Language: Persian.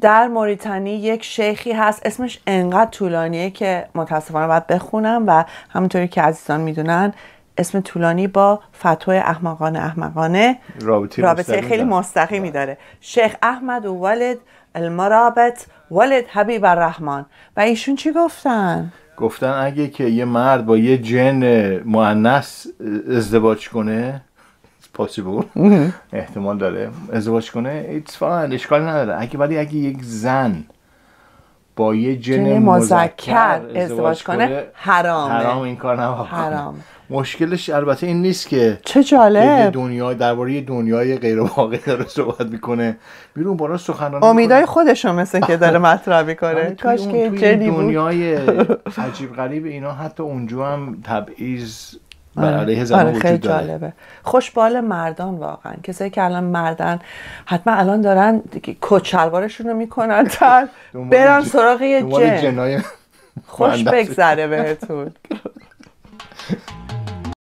در موریتانی یک شیخی هست اسمش انقدر طولانیه که متاسفانه باید بخونم و همونطوری که عزیزان میدونن اسم طولانی با فتوه احمقانه احمقانه رابطه, رابطه خیلی مستقیمی بله. داره شیخ احمد و ولد المرابط ولد حبیب الرحمن و ایشون چی گفتن؟ گفتن اگه که یه مرد با یه جن معنس ازدواج کنه پاسیبل احتمال داره ازدواج کنه ایتس فاین اشکال نداره اگه ولی اگه یک زن با یه جن مذکر ازدواج کنه حرامه حرام این کار نه حرام مشکلش البته این نیست که چه جالب دنیا درباره دنیای غیر واقعی داره صحبت میکنه بیرون بالا سخنانه امیدای خودش رو مثل که داره مطرح میکنه آره، کاش که دنیای عجیب غریب اینا حتی اونجا هم تبعیض برای آره. بله، آره، خیلی جالبه خوشبال مردان واقعا کسایی که الان مردن حتما الان دارن کچلوارشون رو میکنن تا برن سراغ یه جن خوش بگذره بهتون